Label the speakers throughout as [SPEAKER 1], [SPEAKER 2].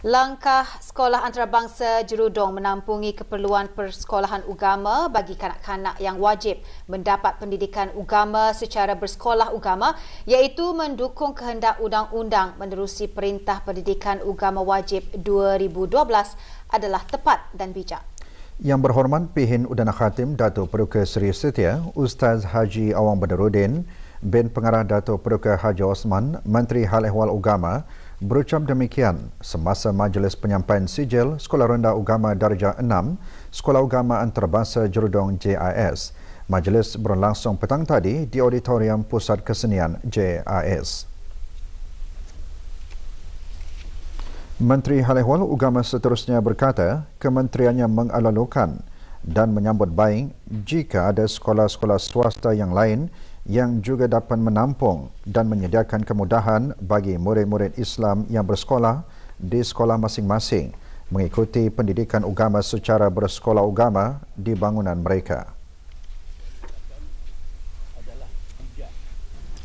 [SPEAKER 1] Langkah Sekolah Antarabangsa Jerudong menampungi keperluan persekolahan Ugama bagi kanak-kanak yang wajib mendapat pendidikan Ugama secara bersekolah Ugama, iaitu mendukung kehendak undang-undang menerusi Perintah Pendidikan Ugama Wajib 2012 adalah tepat dan bijak.
[SPEAKER 2] Yang berhormat Pihin Udana Khatim Datuk Peruka Seri Setia, Ustaz Haji Awang Badarudin, Ben Pengarah Datuk Peruka Haji Osman, Menteri Hal Ehwal Ugama. Berucap demikian semasa majlis penyampaian sijil Sekolah Rendah Agama Darjah 6, Sekolah Agama Antarabangsa Jerudong JIS. Majlis berlangsung petang tadi di Auditorium Pusat Kesenian JIS. Menteri Hal Ehwal Agama seterusnya berkata kementeriannya mengalalukan dan menyambut baik jika ada sekolah-sekolah swasta yang lain yang juga dapat menampung dan menyediakan kemudahan bagi murid-murid Islam yang bersekolah di sekolah masing-masing mengikuti pendidikan agama secara bersekolah agama di bangunan mereka.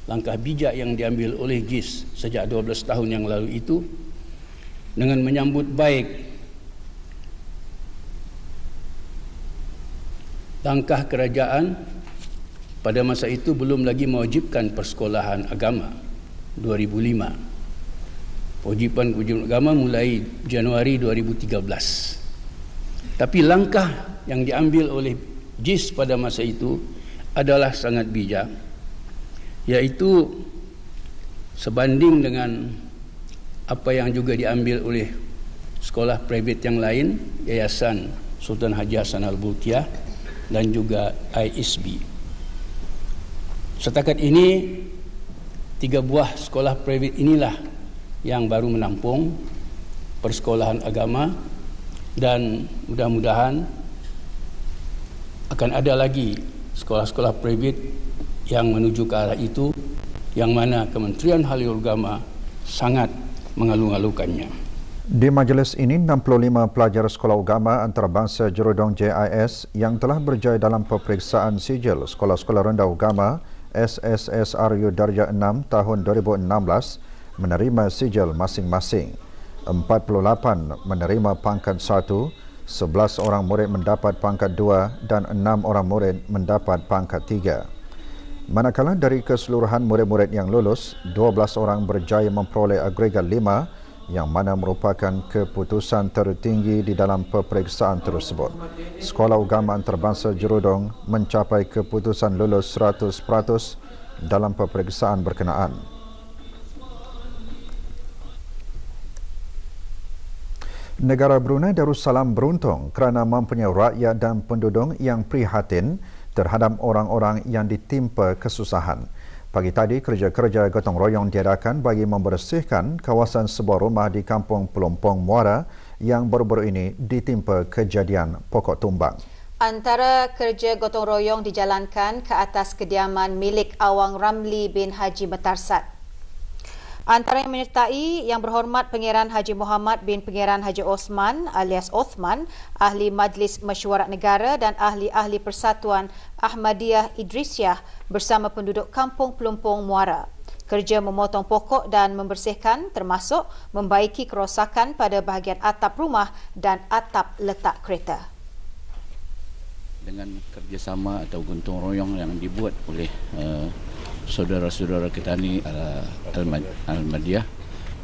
[SPEAKER 3] Langkah bijak yang diambil oleh JIS sejak 12 tahun yang lalu itu dengan menyambut baik langkah kerajaan pada masa itu belum lagi mewajibkan persekolahan agama 2005 wajiban kewajiban agama mulai Januari 2013 tapi langkah yang diambil oleh JIS pada masa itu adalah sangat bijak iaitu sebanding dengan apa yang juga diambil oleh sekolah private yang lain yayasan Sultan Haji Hasan Al-Bultiah dan juga ISB. Setakat ini tiga buah sekolah privat inilah yang baru menampung persekolahan agama dan mudah-mudahan akan ada lagi sekolah-sekolah privat yang menuju ke arah itu yang mana Kementerian Halil Agama sangat mengalung-alungkannya.
[SPEAKER 2] Di majlis ini, 65 pelajar sekolah agama antarabangsa Jerudong JIS yang telah berjaya dalam peperiksaan sijil sekolah-sekolah rendah agama SSSRU Darja 6 tahun 2016 menerima sijil masing-masing. 48 menerima pangkat 1, 11 orang murid mendapat pangkat 2 dan 6 orang murid mendapat pangkat 3. Manakala dari keseluruhan murid-murid yang lulus, 12 orang berjaya memperoleh agregat yang mana merupakan keputusan tertinggi di dalam peperiksaan tersebut. Sekolah Agama Antarabangsa Jerudong mencapai keputusan lulus 100% dalam peperiksaan berkenaan. Negara Brunei Darussalam beruntung kerana mempunyai rakyat dan penduduk yang prihatin terhadap orang-orang yang ditimpa kesusahan. Pagi tadi, kerja-kerja gotong royong diadakan bagi membersihkan kawasan sebuah rumah di kampung Pelompong Muara yang baru-baru ini ditimpa kejadian pokok tumbang.
[SPEAKER 1] Antara kerja gotong royong dijalankan ke atas kediaman milik Awang Ramli bin Haji Metarsat. Antara yang menyertai yang berhormat Pengiran Haji Muhammad bin Pengiran Haji Osman alias Osman, Ahli Majlis Mesyuarat Negara dan Ahli-Ahli Persatuan Ahmadiyah Idrisyah bersama penduduk Kampung Pelumpung Muara. Kerja memotong pokok dan membersihkan termasuk membaiki kerosakan pada bahagian atap rumah dan atap letak kereta.
[SPEAKER 3] Dengan kerjasama atau gentong royong yang dibuat oleh uh, saudara-saudara kita ni Al-Madiyah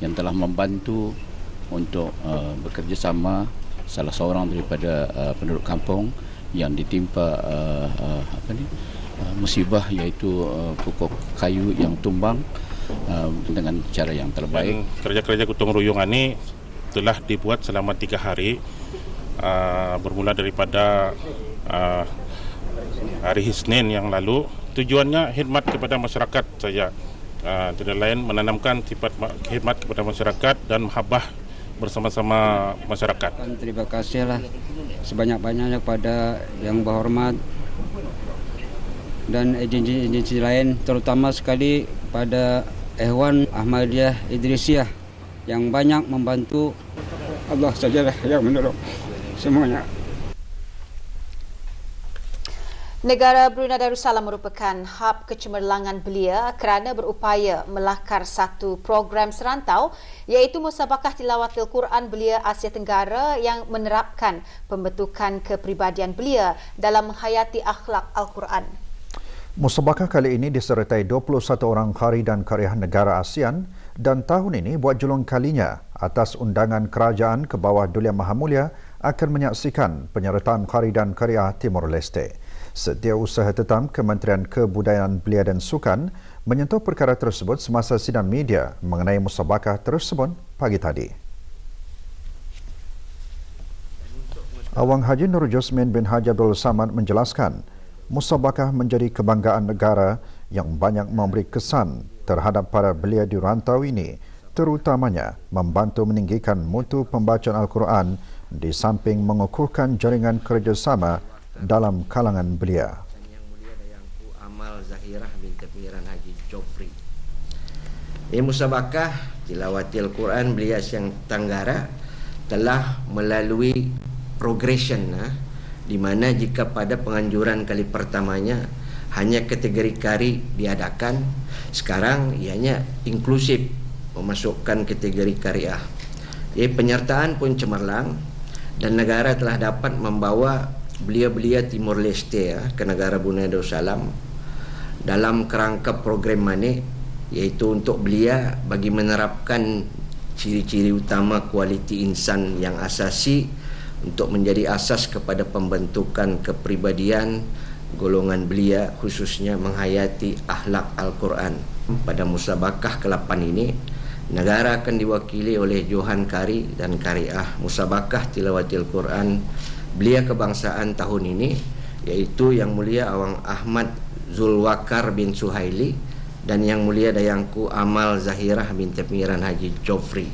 [SPEAKER 3] yang telah membantu untuk uh, bekerjasama salah seorang daripada uh, penduduk kampung yang ditimpa uh, uh, apa ni uh, musibah iaitu uh, pokok kayu yang tumbang uh, dengan cara yang terbaik.
[SPEAKER 4] kerja-kerja gotong royong ini telah dibuat selama tiga hari uh, bermula daripada uh, hari Isnin yang lalu tujuannya khidmat kepada masyarakat saja. Uh, tidak lain menanamkan sifat khidmat kepada masyarakat dan
[SPEAKER 3] mahabbah bersama-sama masyarakat. Terima kasihlah sebanyak-banyaknya
[SPEAKER 5] kepada yang berhormat dan agensi-agensi lain terutama sekali pada Ehwan Ahmadiyah Idrisiah yang banyak membantu Allah saja lah yang menolong semuanya.
[SPEAKER 1] Negara Brunei Darussalam merupakan hub kecemerlangan belia kerana berupaya melakar satu program serantau iaitu Musabakah Al Quran Belia Asia Tenggara yang menerapkan pembentukan kepribadian belia dalam menghayati akhlak Al-Quran.
[SPEAKER 2] Musabakah kali ini disertai 21 orang khari dan karihan negara ASEAN dan tahun ini buat julung kalinya atas undangan kerajaan ke bawah Dulia Mahamulia akan menyaksikan penyertaan khari dan karihan Timur Leste. Setiausaha Tetam Kementerian Kebudayaan Belia dan Sukan menyentuh perkara tersebut semasa sidang media mengenai musabakah tersebut pagi tadi. Awang Haji Nur Jusmin bin Haji Abdul Samad menjelaskan, musabakah menjadi kebanggaan negara yang banyak memberi kesan terhadap para belia di rantau ini, terutamanya membantu meninggikan mutu pembacaan Al-Quran di samping mengukuhkan jaringan kerjasama dalam kalangan belia. Yang mulia
[SPEAKER 6] Dayang Amal Zahirah binti Pengiran Haji Jofri. Di musabakah tilawatil quran belia yang Tanggara telah melalui progression nah, ha, di mana jika pada penganjuran kali pertamanya hanya kategori kari diadakan sekarang ianya inklusif memasukkan kategori karyah. Ia penyertaan pun cemerlang dan negara telah dapat membawa belia-belia Timur Leste ya, ke negara Brunei Darussalam dalam kerangka program mana iaitu untuk belia bagi menerapkan ciri-ciri utama kualiti insan yang asasi untuk menjadi asas kepada pembentukan kepribadian golongan belia khususnya menghayati ahlak Al-Quran pada musabakah ke-8 ini negara akan diwakili oleh Johan Kari dan Kariah musabakah tilawatil Quran belia kebangsaan tahun ini yaitu yang mulia Awang Ahmad Zulwakar bin Suhaili dan yang mulia dayangku Amal Zahirah binti Pengiran Haji Jofri.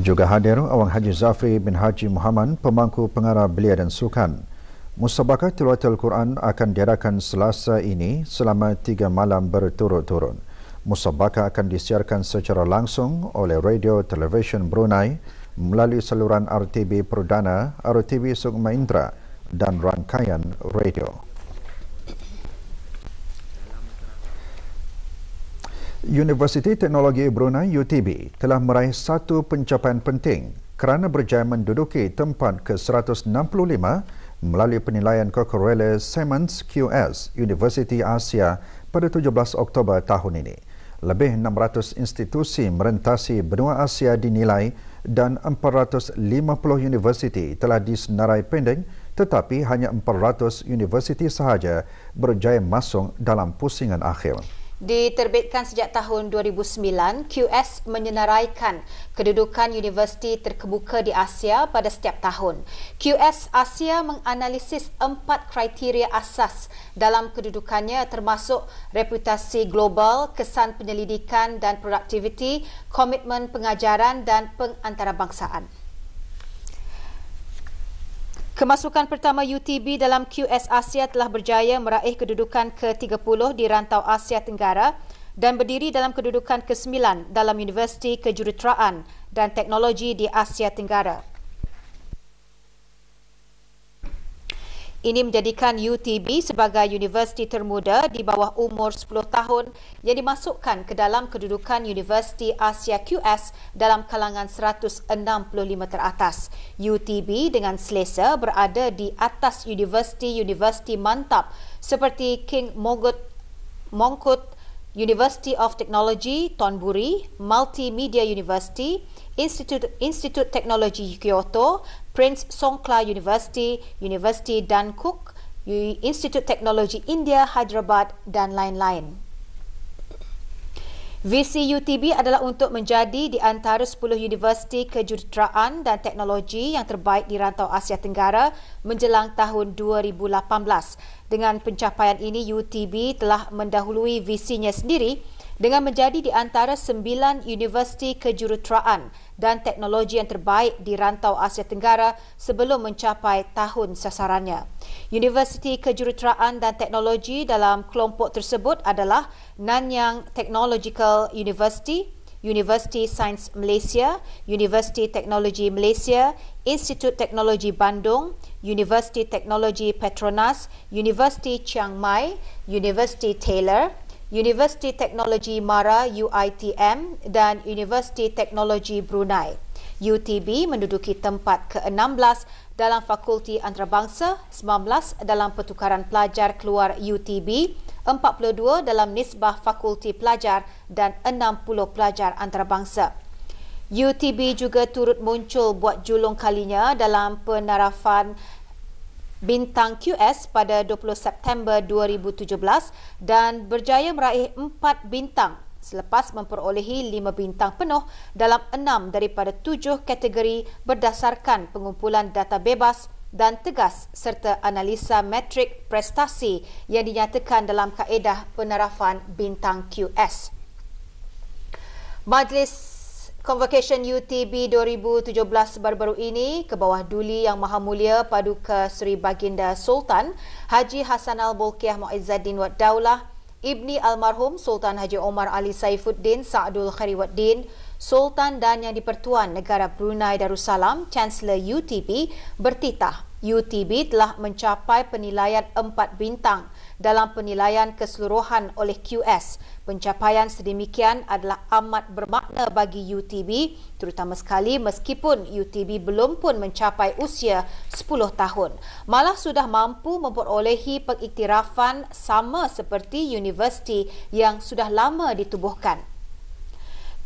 [SPEAKER 2] Juga hadir Awang Haji Zafri bin Haji Muhammad pemangku pengarah belia dan sukan. Musabakah Tilawatil Quran akan diadakan selasa ini selama tiga malam berturut-turut. Musabakah akan disiarkan secara langsung oleh Radio Television Brunei melalui saluran RTB Perdana, RTB Sukma Indra dan rangkaian radio. Universiti Teknologi Brunei UTB telah meraih satu pencapaian penting kerana berjaya menduduki tempat ke-165 melalui penilaian Cocorelli Simons QS University Asia pada 17 Oktober tahun ini. Lebih 600 institusi merentasi benua Asia dinilai dan 450 universiti telah disenarai pending tetapi hanya 400 universiti sahaja berjaya masuk dalam pusingan akhir.
[SPEAKER 1] Diterbitkan sejak tahun 2009, QS menyenaraikan kedudukan universiti terkemuka di Asia pada setiap tahun. QS Asia menganalisis empat kriteria asas dalam kedudukannya termasuk reputasi global, kesan penyelidikan dan produktiviti, komitmen pengajaran dan pengantarabangsaan. Kemasukan pertama UTB dalam QS Asia telah berjaya meraih kedudukan ke-30 di rantau Asia Tenggara dan berdiri dalam kedudukan ke-9 dalam Universiti Kejuruteraan dan Teknologi di Asia Tenggara. Ini menjadikan UTB sebagai universiti termuda di bawah umur 10 tahun yang dimasukkan ke dalam kedudukan Universiti Asia QS dalam kalangan 165 teratas. UTB dengan selesa berada di atas universiti-universiti mantap seperti King Mongkut, Mongkut University of Technology, Tonburi, Multimedia University, Institute Institute Teknologi Kyoto Prince Songkla University, University Dan Cook, Institute Teknologi India Hyderabad dan lain-lain. Visi UTB adalah untuk menjadi di antara 10 universiti kejuruteraan dan teknologi yang terbaik di rantau Asia Tenggara menjelang tahun 2018. Dengan pencapaian ini, UTB telah mendahului visinya sendiri dengan menjadi di antara 9 universiti kejuruteraan dan teknologi yang terbaik di rantau Asia Tenggara sebelum mencapai tahun sasarannya. Universiti Kejuruteraan dan Teknologi dalam kelompok tersebut adalah Nanyang Technological University, University Sains Malaysia, University Teknologi Malaysia, Institut Teknologi Bandung, University Teknologi Petronas, University Chiang Mai, University Taylor, Universiti Teknologi Mara UITM dan Universiti Teknologi Brunei UTB menduduki tempat ke-16 dalam Fakulti Antarabangsa, 19 dalam Pertukaran Pelajar Keluar UTB, 42 dalam Nisbah Fakulti Pelajar dan 60 Pelajar Antarabangsa. UTB juga turut muncul buat julung kalinya dalam penarafan bintang QS pada 20 September 2017 dan berjaya meraih 4 bintang selepas memperolehi 5 bintang penuh dalam 6 daripada 7 kategori berdasarkan pengumpulan data bebas dan tegas serta analisa metrik prestasi yang dinyatakan dalam kaedah penarafan bintang QS. Majlis Convocation UTB 2017 baru-baru ini ke bawah duli Yang Maha Mulia Paduka Seri Baginda Sultan Haji Hassan al Bolkiah Mu'izzaddin Wad Daulah Ibni Almarhum Sultan Haji Omar Ali Saifuddin Sa'adul Khariwaddin Sultan dan Yang dipertuan Negara Brunei Darussalam Chancellor UTB bertitah UTB telah mencapai penilaian 4 bintang dalam penilaian keseluruhan oleh QS. Pencapaian sedemikian adalah amat bermakna bagi UTB, terutama sekali meskipun UTB belum pun mencapai usia 10 tahun. Malah sudah mampu memperolehi pengiktirafan sama seperti universiti yang sudah lama ditubuhkan.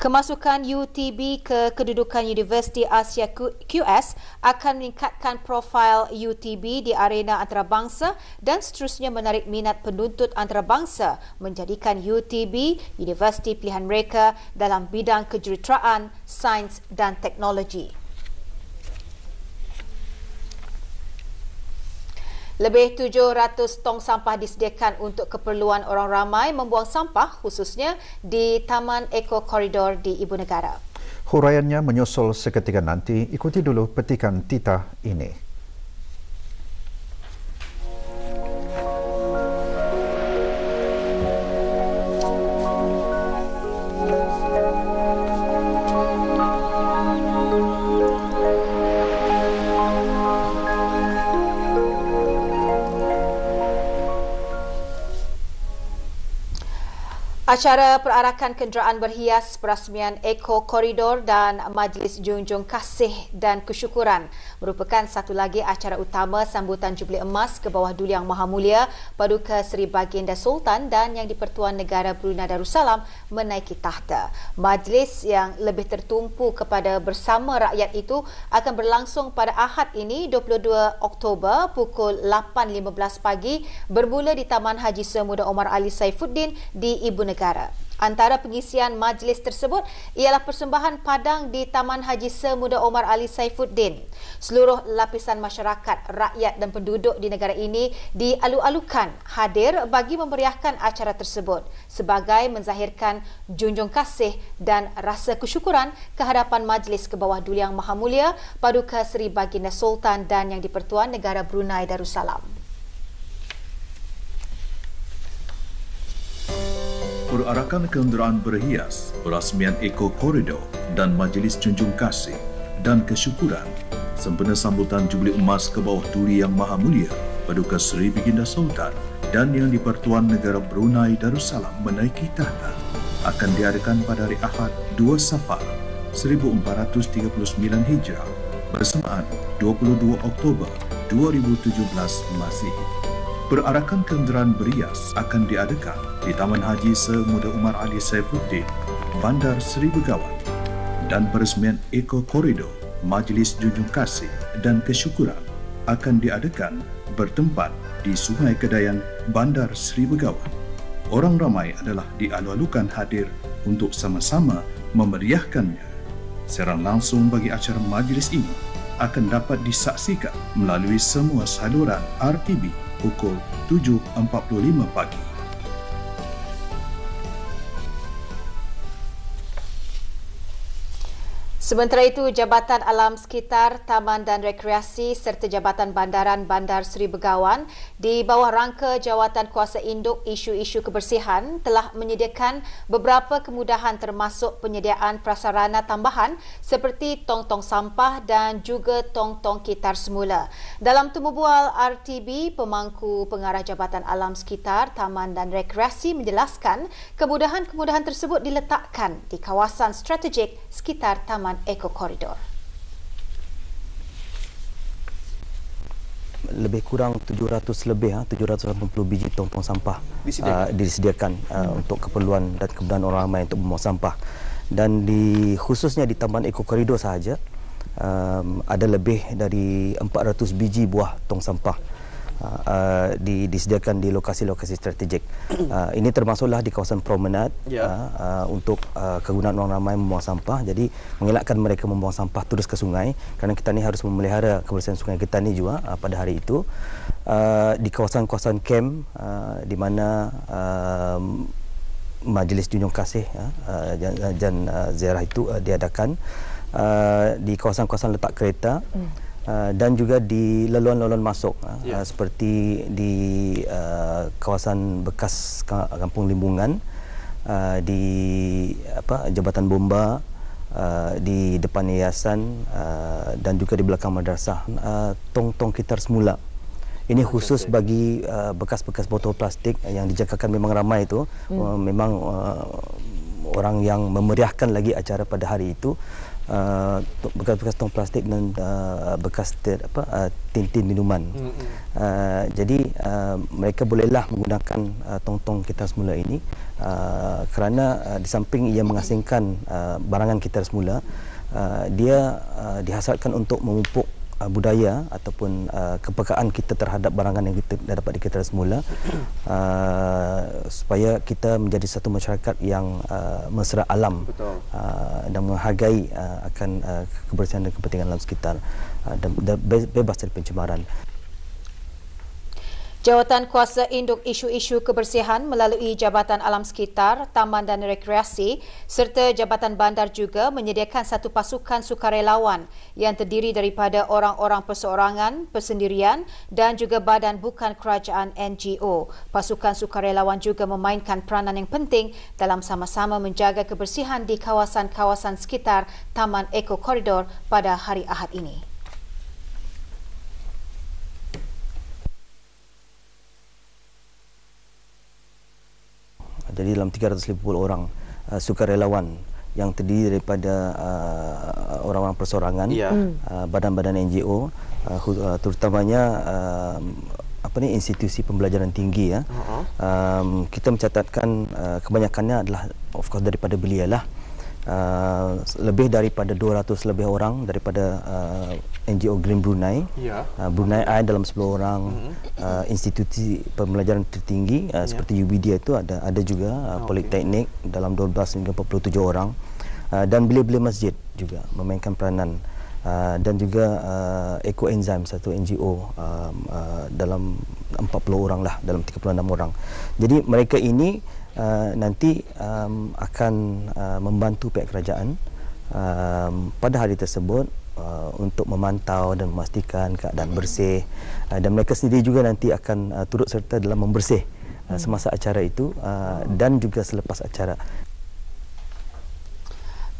[SPEAKER 1] Kemasukan UTB ke kedudukan Universiti Asia QS akan meningkatkan profil UTB di arena antarabangsa dan seterusnya menarik minat penuntut antarabangsa menjadikan UTB universiti pilihan mereka dalam bidang kejuruteraan, sains dan teknologi. Lebih 700 tong sampah disediakan untuk keperluan orang ramai membuang sampah khususnya di Taman Eko Koridor di Ibu Negara.
[SPEAKER 2] Huraiannya menyusul seketika nanti ikuti dulu petikan titah ini.
[SPEAKER 1] Acara perarakan kenderaan berhias perasmian Eco Koridor dan Majlis Junjung Kasih dan Kesyukuran merupakan satu lagi acara utama sambutan Jubli Emas ke bawah Duli Yang Maha Mulia Paduka Seri Baginda Sultan dan Yang di-Pertuan Negara Brunei Darussalam menaiki tahta. Majlis yang lebih tertumpu kepada bersama rakyat itu akan berlangsung pada Ahad ini 22 Oktober pukul 8.15 pagi bermula di Taman Haji Semuda Omar Ali Saifuddin di Ibu Negara negara. Antara pengisian majlis tersebut ialah persembahan padang di Taman Haji Semuda Omar Ali Saifuddin. Seluruh lapisan masyarakat, rakyat dan penduduk di negara ini dialu-alukan hadir bagi memeriahkan acara tersebut sebagai menzahirkan junjung kasih dan rasa kesyukuran kehadapan majlis ke bawah Duli Yang Maha Mulia Paduka Seri Baginda Sultan dan Yang Dipertuan Negara Brunei Darussalam.
[SPEAKER 7] berarakan kenderaan berhias, perasmian Eko Korido dan majlis junjung kasih dan kesyukuran sempena sambutan jubli emas ke bawah duri yang maha mulia Paduka Seri Beginda Sultan dan yang dipertuan negara Brunei Darussalam menaiki tahta akan diadakan pada hari Ahad 2 Safar 1439 Hijrah bersamaan 22 Oktober 2017 Masihi. Berarakan kenderaan berias akan diadakan di Taman Haji Semuda Umar Ali Saifuddin, Bandar Seri Begawan dan peresmian Eko Korido Majlis Junjung Kasih dan Kesyukuran akan diadakan bertempat di Sungai Kedayan, Bandar Seri Begawan. Orang ramai adalah dialu-alukan hadir untuk sama-sama memeriahkannya. Seran langsung bagi acara majlis ini akan dapat disaksikan melalui semua saluran RTB pukul 7.45 pagi.
[SPEAKER 1] Sementara itu, Jabatan Alam Sekitar, Taman dan Rekreasi serta Jabatan Bandaran Bandar Seri Begawan di bawah rangka jawatan kuasa induk isu-isu kebersihan telah menyediakan beberapa kemudahan termasuk penyediaan prasarana tambahan seperti tong-tong sampah dan juga tong-tong kitar semula. Dalam temubual RTB, pemangku pengarah Jabatan Alam Sekitar, Taman dan Rekreasi menjelaskan kemudahan-kemudahan tersebut diletakkan di kawasan strategik sekitar Taman Taman ekokoridor.
[SPEAKER 8] lebih kurang 700 lebih 780 ah, biji tong-tong sampah disediakan, uh, disediakan uh, hmm. untuk keperluan dan kebutuhan orang ramai untuk membuang sampah dan di khususnya di taman eko koridor sahaja um, ada lebih dari 400 biji buah tong sampah Uh, di, disediakan di lokasi-lokasi strategik. Uh, ini termasuklah di kawasan promenade yeah. Ya. uh, uh, untuk uh, kegunaan orang ramai membuang sampah. Jadi mengelakkan mereka membuang sampah terus ke sungai kerana kita ni harus memelihara kebersihan sungai kita ni juga uh, pada hari itu. Uh, di kawasan-kawasan kem uh, di mana uh, majlis junjung kasih dan uh, uh, uh, ziarah itu uh, diadakan uh, di kawasan-kawasan letak kereta mm. Ah, dan juga di laluan-laluan masuk ah, ya. uh, seperti di uh, kawasan bekas kampung limbungan uh, di apa jabatan bomba uh, di depan yayasan uh, dan juga di belakang madrasah tong-tong kita semula ini khusus bagi uh, bekas-bekas botol plastik yang dijangkakan memang ramai itu hmm. uh, memang uh, orang yang memeriahkan lagi acara pada hari itu uh, bekas-bekas tong plastik dan uh, bekas ter, apa uh, tin-tin minuman. Mm-hmm. Uh, jadi uh, mereka bolehlah menggunakan uh, tong-tong kita semula ini uh, kerana uh, di samping ia mengasingkan uh, barangan kita semula, uh, dia uh, dihasratkan untuk memupuk uh, budaya ataupun uh, kepekaan kita terhadap barangan yang kita dah dapat diketara semula uh, supaya kita menjadi satu masyarakat yang uh, mesra alam uh, dan menghargai uh, akan uh, kebersihan dan kepentingan alam sekitar uh, dan bebas dari pencemaran.
[SPEAKER 1] Jawatan Kuasa Induk Isu-Isu Kebersihan melalui Jabatan Alam Sekitar, Taman dan Rekreasi serta Jabatan Bandar juga menyediakan satu pasukan sukarelawan yang terdiri daripada orang-orang perseorangan, persendirian dan juga badan bukan kerajaan NGO. Pasukan sukarelawan juga memainkan peranan yang penting dalam sama-sama menjaga kebersihan di kawasan-kawasan sekitar Taman Eko Koridor pada hari Ahad ini.
[SPEAKER 8] jadi dalam 350 orang uh, sukarelawan yang terdiri daripada uh, orang-orang persorangan yeah. Hmm. uh, badan-badan NGO uh, uh, terutamanya uh, apa ni institusi pembelajaran tinggi ya uh-huh. um, kita mencatatkan uh, kebanyakannya adalah of course daripada belialah uh, lebih daripada 200 lebih orang daripada uh, NGO Green Brunei. Ya. Uh, Brunei I dalam 10 orang mm-hmm. uh, institusi pembelajaran tertinggi uh, ah, yeah. seperti UBD itu ada ada juga uh, okay. politeknik dalam 12 hingga 47 orang. Uh, dan beli bilik masjid juga memainkan peranan uh, dan juga uh, Eco Enzyme satu NGO uh, uh, dalam 40 orang lah dalam 36 orang. Jadi mereka ini uh, nanti um, akan uh, membantu pihak kerajaan um, pada hari tersebut Uh, untuk memantau dan memastikan keadaan bersih uh, dan mereka sendiri juga nanti akan uh, turut serta dalam membersih uh, hmm. semasa acara itu uh, dan juga selepas acara.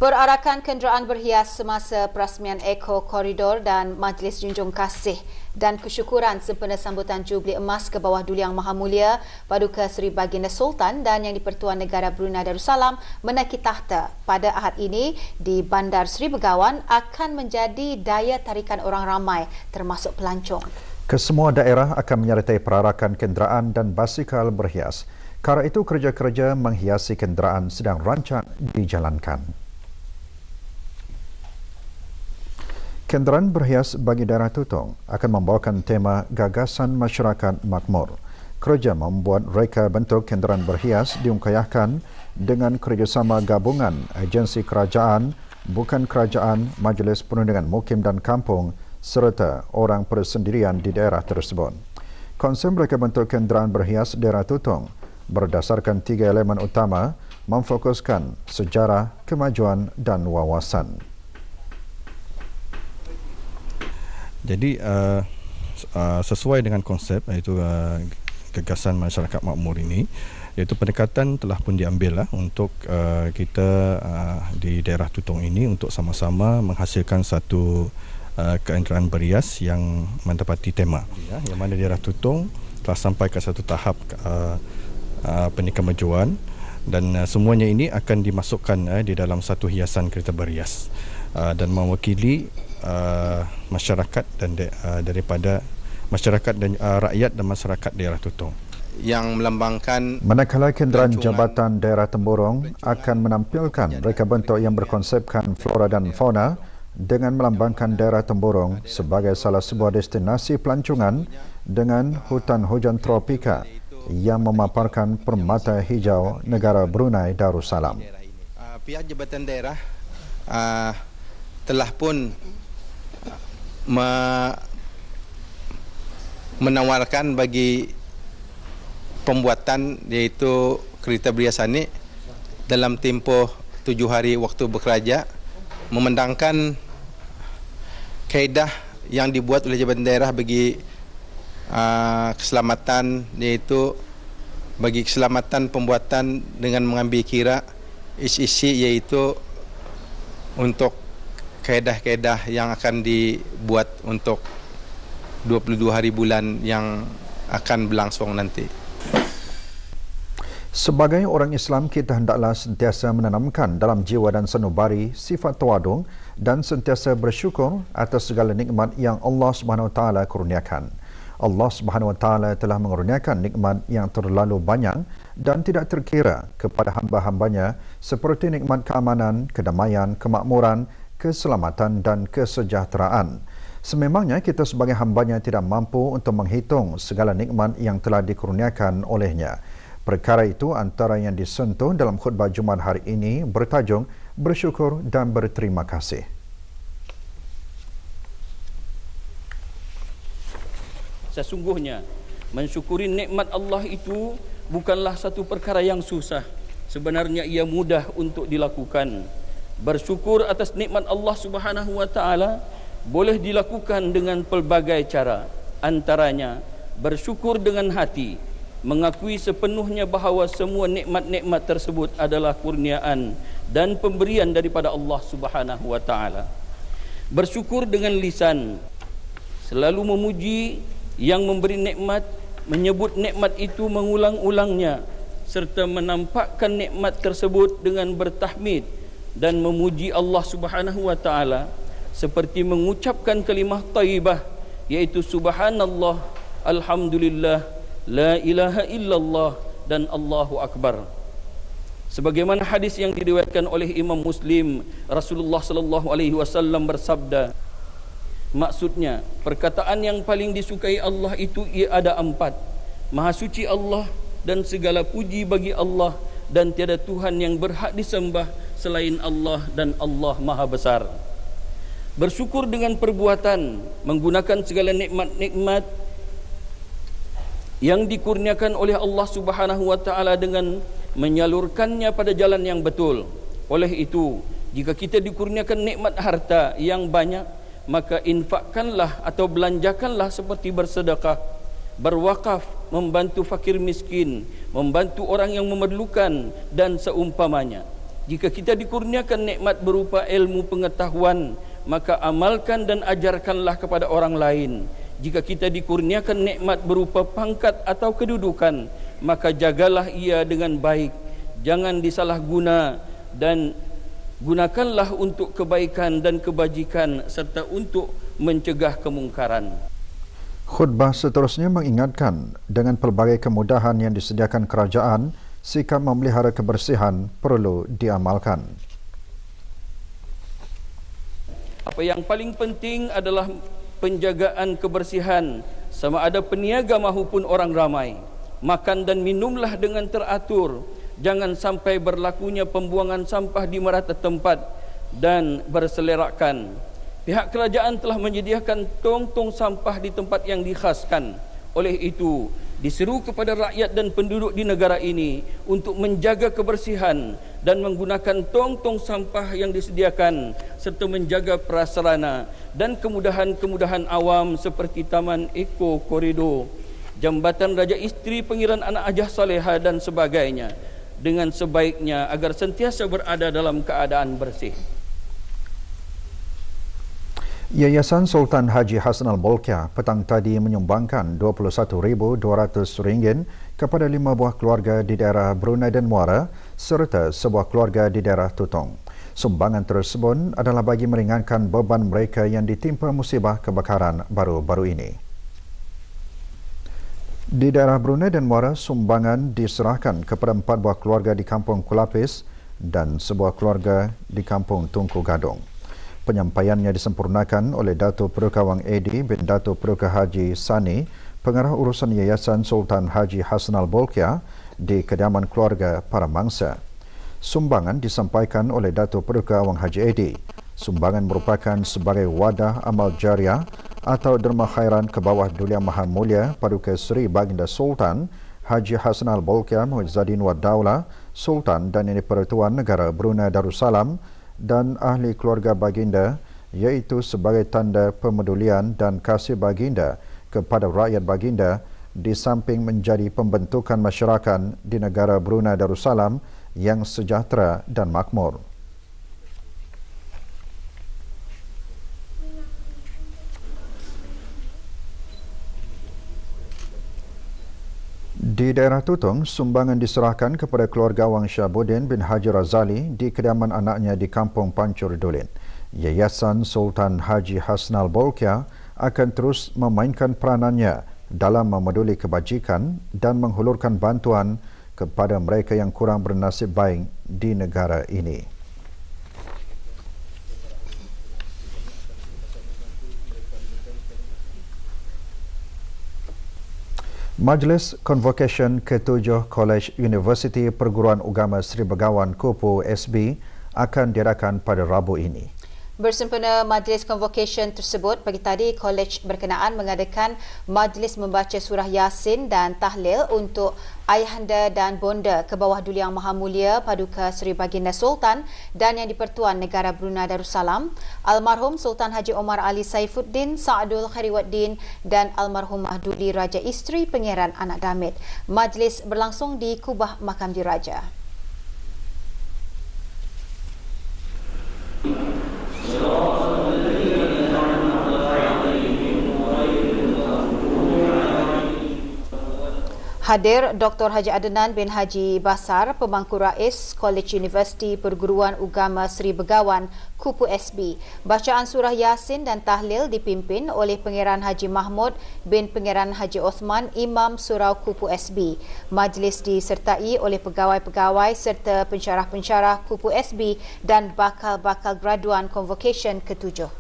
[SPEAKER 1] Perarakan kenderaan berhias semasa perasmian Eco Corridor dan Majlis Junjung Kasih dan kesyukuran sempena sambutan Jubli Emas ke bawah Duli Yang Maha Mulia Paduka Seri Baginda Sultan dan Yang di-Pertuan Negara Brunei Darussalam menaiki tahta pada ahad ini di Bandar Seri Begawan akan menjadi daya tarikan orang ramai termasuk pelancong.
[SPEAKER 2] Kesemua daerah akan menyertai perarakan kenderaan dan basikal berhias. Karena itu kerja-kerja menghiasi kenderaan sedang rancang dijalankan. Kenderaan berhias bagi daerah Tutong akan membawakan tema gagasan masyarakat makmur. Kerja membuat reka bentuk kenderaan berhias diungkayahkan dengan kerjasama gabungan agensi kerajaan, bukan kerajaan, majlis perundingan mukim dan kampung serta orang persendirian di daerah tersebut. Konsep reka bentuk kenderaan berhias daerah Tutong berdasarkan tiga elemen utama memfokuskan sejarah, kemajuan dan wawasan. Jadi uh, uh, sesuai dengan konsep iaitu
[SPEAKER 4] uh, gagasan masyarakat makmur ini iaitu pendekatan telah pun diambil lah untuk uh, kita uh, di daerah Tutong ini untuk sama-sama menghasilkan satu uh, keenteraan berias yang mendapati tema ya, yang mana daerah Tutong telah sampai ke satu tahap uh, uh, penikam majuan dan uh, semuanya ini akan dimasukkan uh, di dalam satu hiasan kereta berias uh, dan mewakili
[SPEAKER 2] Uh, masyarakat dan de, uh, daripada masyarakat dan uh, rakyat dan masyarakat daerah Tutong
[SPEAKER 4] yang melambangkan
[SPEAKER 2] manakala kenderaan jabatan daerah Temborong akan menampilkan reka bentuk yang berkonsepkan flora dan fauna dengan melambangkan daerah Temborong sebagai salah sebuah destinasi pelancongan dengan hutan hujan tropika yang memaparkan permata hijau negara Brunei Darussalam.
[SPEAKER 4] Pihak jabatan daerah uh, telah pun me menawarkan bagi pembuatan yaitu kereta Briasani dalam tempoh tujuh hari waktu bekerja memendangkan kaedah yang dibuat oleh jabatan daerah bagi uh, keselamatan yaitu bagi keselamatan pembuatan dengan mengambil kira isi-isi yaitu untuk kaedah-kaedah yang akan dibuat untuk 22 hari bulan yang akan berlangsung nanti.
[SPEAKER 2] Sebagai orang Islam, kita hendaklah sentiasa menanamkan dalam jiwa dan senubari sifat tawadung dan sentiasa bersyukur atas segala nikmat yang Allah Subhanahu Wa Taala kurniakan. Allah Subhanahu Wa telah mengurniakan nikmat yang terlalu banyak dan tidak terkira kepada hamba-hambanya seperti nikmat keamanan, kedamaian, kemakmuran, keselamatan dan kesejahteraan. Sememangnya kita sebagai hambanya tidak mampu untuk menghitung segala nikmat yang telah dikurniakan olehnya. Perkara itu antara yang disentuh dalam khutbah jumaat hari ini bertajung bersyukur dan berterima kasih.
[SPEAKER 5] Sesungguhnya mensyukuri nikmat Allah itu bukanlah satu perkara yang susah. Sebenarnya ia mudah untuk dilakukan bersyukur atas nikmat Allah Subhanahu wa taala boleh dilakukan dengan pelbagai cara antaranya bersyukur dengan hati mengakui sepenuhnya bahawa semua nikmat-nikmat tersebut adalah kurniaan dan pemberian daripada Allah Subhanahu wa taala bersyukur dengan lisan selalu memuji yang memberi nikmat menyebut nikmat itu mengulang-ulangnya serta menampakkan nikmat tersebut dengan bertahmid dan memuji Allah Subhanahu wa taala seperti mengucapkan kalimah thayyibah yaitu subhanallah alhamdulillah la ilaha illallah dan Allahu akbar sebagaimana hadis yang diriwayatkan oleh Imam Muslim Rasulullah sallallahu alaihi wasallam bersabda maksudnya perkataan yang paling disukai Allah itu ia ada empat maha suci Allah dan segala puji bagi Allah dan tiada Tuhan yang berhak disembah selain Allah dan Allah Maha Besar. Bersyukur dengan perbuatan menggunakan segala nikmat-nikmat yang dikurniakan oleh Allah Subhanahu wa taala dengan menyalurkannya pada jalan yang betul. Oleh itu, jika kita dikurniakan nikmat harta yang banyak, maka infakkanlah atau belanjakanlah seperti bersedekah, berwakaf, membantu fakir miskin, membantu orang yang memerlukan dan seumpamanya. Jika kita dikurniakan nikmat berupa ilmu pengetahuan, maka amalkan dan ajarkanlah kepada orang lain. Jika kita dikurniakan nikmat berupa pangkat atau kedudukan, maka jagalah ia dengan baik. Jangan disalahguna dan gunakanlah untuk kebaikan dan kebajikan serta untuk mencegah kemungkaran.
[SPEAKER 2] Khutbah seterusnya mengingatkan dengan pelbagai kemudahan yang disediakan kerajaan, sikap memelihara kebersihan perlu diamalkan.
[SPEAKER 5] Apa yang paling penting adalah penjagaan kebersihan sama ada peniaga mahupun orang ramai. Makan dan minumlah dengan teratur. Jangan sampai berlakunya pembuangan sampah di merata tempat dan berselerakan. Pihak kerajaan telah menyediakan tong-tong sampah di tempat yang dikhaskan. Oleh itu, diseru kepada rakyat dan penduduk di negara ini untuk menjaga kebersihan dan menggunakan tong-tong sampah yang disediakan serta menjaga prasarana dan kemudahan-kemudahan awam seperti taman eko koridor jambatan raja isteri pengiran anak ajah salehah dan sebagainya dengan sebaiknya agar sentiasa berada dalam keadaan bersih.
[SPEAKER 2] Yayasan Sultan Haji Hasan Al-Bolkia petang tadi menyumbangkan RM21,200 kepada lima buah keluarga di daerah Brunei dan Muara serta sebuah keluarga di daerah Tutong. Sumbangan tersebut adalah bagi meringankan beban mereka yang ditimpa musibah kebakaran baru-baru ini. Di daerah Brunei dan Muara, sumbangan diserahkan kepada empat buah keluarga di kampung Kulapis dan sebuah keluarga di kampung Tungku Gadong. Penyampaiannya disempurnakan oleh Dato' Perukawang Edi bin Dato' Peruka Haji Sani, pengarah urusan Yayasan Sultan Haji Hasnal Bolkia di kediaman keluarga para mangsa. Sumbangan disampaikan oleh Dato' Peruka Wang Haji Edi. Sumbangan merupakan sebagai wadah amal jariah atau derma khairan ke bawah Dulia Maha Mulia Paduka Seri Baginda Sultan Haji Hasnal Bolkia Muhyiddin Wad Sultan dan ini Pertuan Negara Brunei Darussalam dan ahli keluarga baginda iaitu sebagai tanda pemedulian dan kasih baginda kepada rakyat baginda di samping menjadi pembentukan masyarakat di negara Brunei Darussalam yang sejahtera dan makmur. Di daerah Tutong, sumbangan diserahkan kepada keluarga Wang Syabudin bin Haji Razali di kediaman anaknya di Kampung Pancur Dolin. Yayasan Sultan Haji Hasnal Bolkia akan terus memainkan peranannya dalam memeduli kebajikan dan menghulurkan bantuan kepada mereka yang kurang bernasib baik di negara ini. Majlis Convocation Ketujuh College University Perguruan Agama Sri Begawan Kupu SB akan diadakan pada Rabu ini.
[SPEAKER 1] Bersempena majlis convocation tersebut, pagi tadi kolej berkenaan mengadakan majlis membaca surah Yasin dan Tahlil untuk Ayahanda dan Bonda ke bawah Duli Yang Maha Mulia Paduka Seri Baginda Sultan dan Yang dipertuan Negara Brunei Darussalam, Almarhum Sultan Haji Omar Ali Saifuddin, Sa'adul Khairiwaddin dan Almarhumah Duli Raja Isteri Pengeran Anak Damit. Majlis berlangsung di Kubah Makam Diraja. Shalom. hadir Dr. Haji Adnan bin Haji Basar, pemangku rais Kolej Universiti Perguruan Ugama Seri Begawan, Kupu SB. Bacaan surah Yasin dan Tahlil dipimpin oleh Pengiran Haji Mahmud bin Pengiran Haji Osman, Imam Surau Kupu SB. Majlis disertai oleh pegawai-pegawai serta pensyarah-pensyarah Kupu SB dan bakal-bakal graduan convocation ketujuh.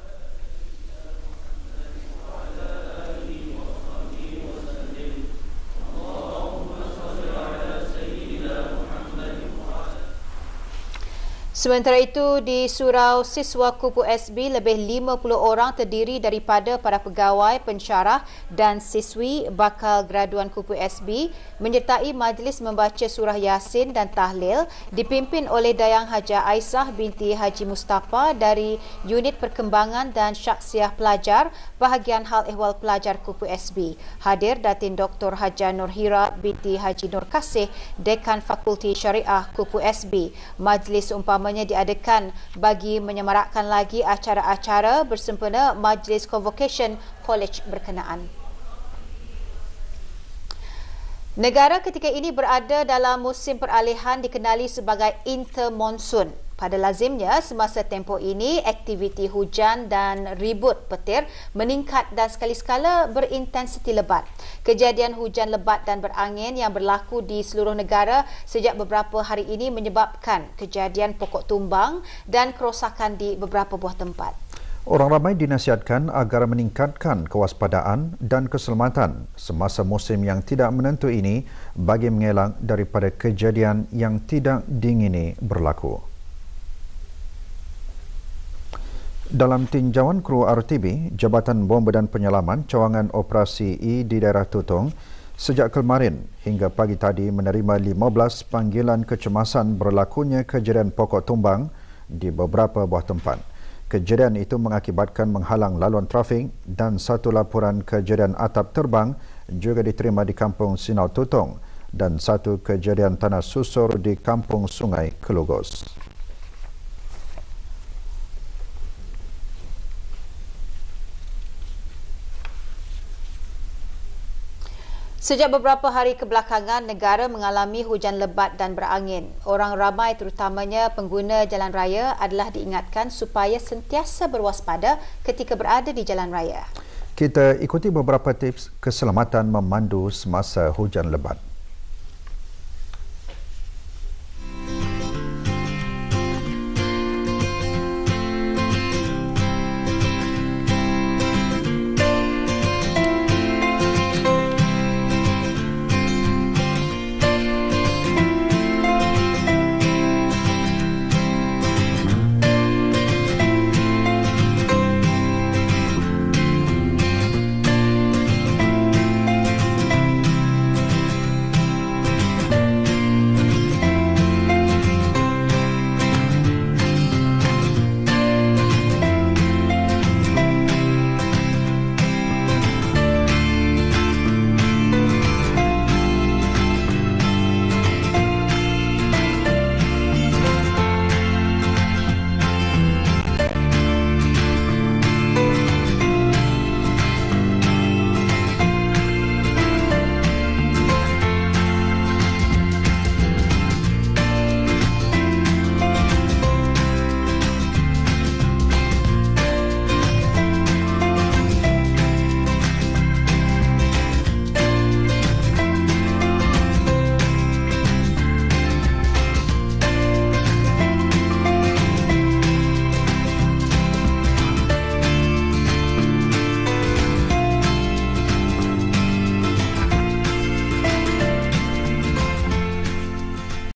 [SPEAKER 1] Sementara itu, di Surau Siswa Kupu SB, lebih 50 orang terdiri daripada para pegawai, pensyarah dan siswi bakal graduan Kupu SB menyertai majlis membaca surah Yasin dan Tahlil dipimpin oleh Dayang Haja Aisyah binti Haji Mustafa dari Unit Perkembangan dan Syaksiah Pelajar Bahagian Hal Ehwal Pelajar Kupu SB. Hadir Datin Dr. Haja Nurhira binti Haji Nur Kasih, Dekan Fakulti Syariah Kupu SB. Majlis umpama utamanya diadakan bagi menyemarakkan lagi acara-acara bersempena Majlis Convocation College berkenaan. Negara ketika ini berada dalam musim peralihan dikenali sebagai intermonsun. Pada lazimnya, semasa tempoh ini, aktiviti hujan dan ribut petir meningkat dan sekali-sekala berintensiti lebat. Kejadian hujan lebat dan berangin yang berlaku di seluruh negara sejak beberapa hari ini menyebabkan kejadian pokok tumbang dan kerosakan di beberapa buah tempat.
[SPEAKER 2] Orang ramai dinasihatkan agar meningkatkan kewaspadaan dan keselamatan semasa musim yang tidak menentu ini bagi mengelak daripada kejadian yang tidak diingini berlaku. Dalam tinjauan kru RTB, Jabatan Bomba dan Penyelaman Cawangan Operasi E di daerah Tutong sejak kemarin hingga pagi tadi menerima 15 panggilan kecemasan berlakunya kejadian pokok tumbang di beberapa buah tempat. Kejadian itu mengakibatkan menghalang laluan trafik dan satu laporan kejadian atap terbang juga diterima di kampung Sinau Tutong dan satu kejadian tanah susur di kampung Sungai Kelugos.
[SPEAKER 1] Sejak beberapa hari kebelakangan, negara mengalami hujan lebat dan berangin. Orang ramai terutamanya pengguna jalan raya adalah diingatkan supaya sentiasa berwaspada ketika berada di jalan raya.
[SPEAKER 2] Kita ikuti beberapa tips keselamatan memandu semasa hujan lebat.